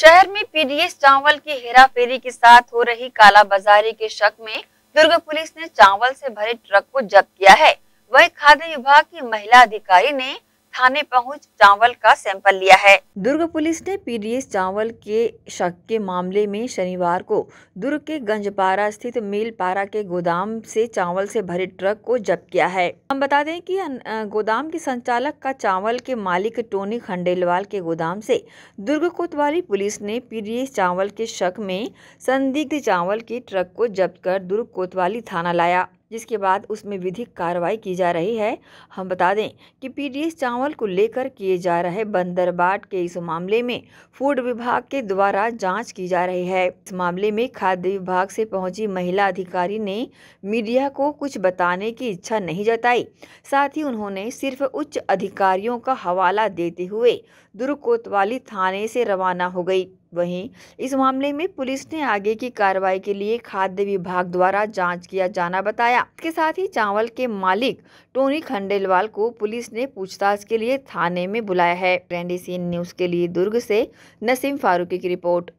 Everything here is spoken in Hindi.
शहर में पीडीएस चावल की हेरा फेरी के साथ हो रही कालाबाजारी के शक में दुर्ग पुलिस ने चावल से भरे ट्रक को जब्त किया है वही खाद्य विभाग की महिला अधिकारी ने थाने पहुंच चावल का सैंपल लिया है दुर्ग पुलिस ने पीडीएस चावल के शक के मामले में शनिवार को दुर्ग के गंजपारा स्थित मेल पारा के गोदाम से चावल से भरे ट्रक को जब्त किया है हम बता दें कि गोदाम के संचालक का चावल के मालिक टोनी खंडेलवाल के गोदाम से दुर्ग कोतवाली पुलिस ने पीडीएस चावल के शक में संदिग्ध चावल के ट्रक को जब्त कर दुर्ग कोतवाली थाना लाया जिसके बाद उसमें विधिक कार्रवाई की जा रही है हम बता दें कि पीडीएस चावल को लेकर किए जा रहे बंदरबाट के इस मामले में फूड विभाग के द्वारा जांच की जा रही है इस मामले में खाद्य विभाग से पहुंची महिला अधिकारी ने मीडिया को कुछ बताने की इच्छा नहीं जताई साथ ही उन्होंने सिर्फ उच्च अधिकारियों का हवाला देते हुए दुर्ग कोतवाली थाने से रवाना हो गई वहीं इस मामले में पुलिस ने आगे की कार्रवाई के लिए खाद्य विभाग द्वारा जांच किया जाना बताया इसके साथ ही चावल के मालिक टोनी खंडेलवाल को पुलिस ने पूछताछ के लिए थाने में बुलाया है ट्रेंडी सीन न्यूज के लिए दुर्ग से नसीम फारूकी की रिपोर्ट